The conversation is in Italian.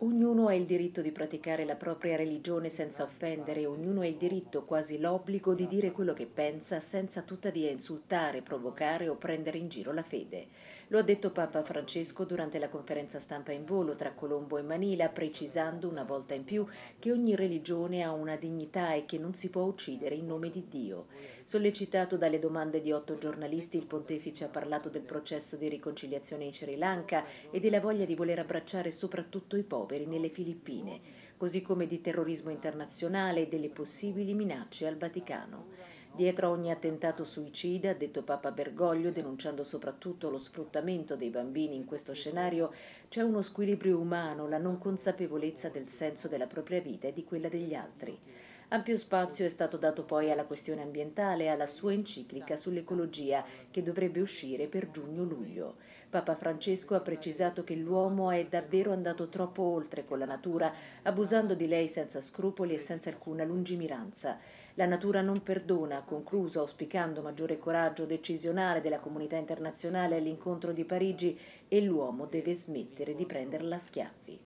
Ognuno ha il diritto di praticare la propria religione senza offendere, ognuno ha il diritto, quasi l'obbligo, di dire quello che pensa senza tuttavia insultare, provocare o prendere in giro la fede. Lo ha detto Papa Francesco durante la conferenza stampa in volo tra Colombo e Manila, precisando una volta in più che ogni religione ha una dignità e che non si può uccidere in nome di Dio. Sollecitato dalle domande di otto giornalisti, il pontefice ha parlato del processo di riconciliazione in Sri Lanka e della voglia di voler abbracciare soprattutto i poveri rimproveri nelle Filippine, così come di terrorismo internazionale e delle possibili minacce al Vaticano. Dietro ogni attentato suicida, ha detto Papa Bergoglio, denunciando soprattutto lo sfruttamento dei bambini in questo scenario, c'è uno squilibrio umano, la non consapevolezza del senso della propria vita e di quella degli altri. Ampio spazio è stato dato poi alla questione ambientale e alla sua enciclica sull'ecologia che dovrebbe uscire per giugno-luglio. Papa Francesco ha precisato che l'uomo è davvero andato troppo oltre con la natura, abusando di lei senza scrupoli e senza alcuna lungimiranza. La natura non perdona, ha concluso auspicando maggiore coraggio decisionale della comunità internazionale all'incontro di Parigi e l'uomo deve smettere di prenderla a schiaffi.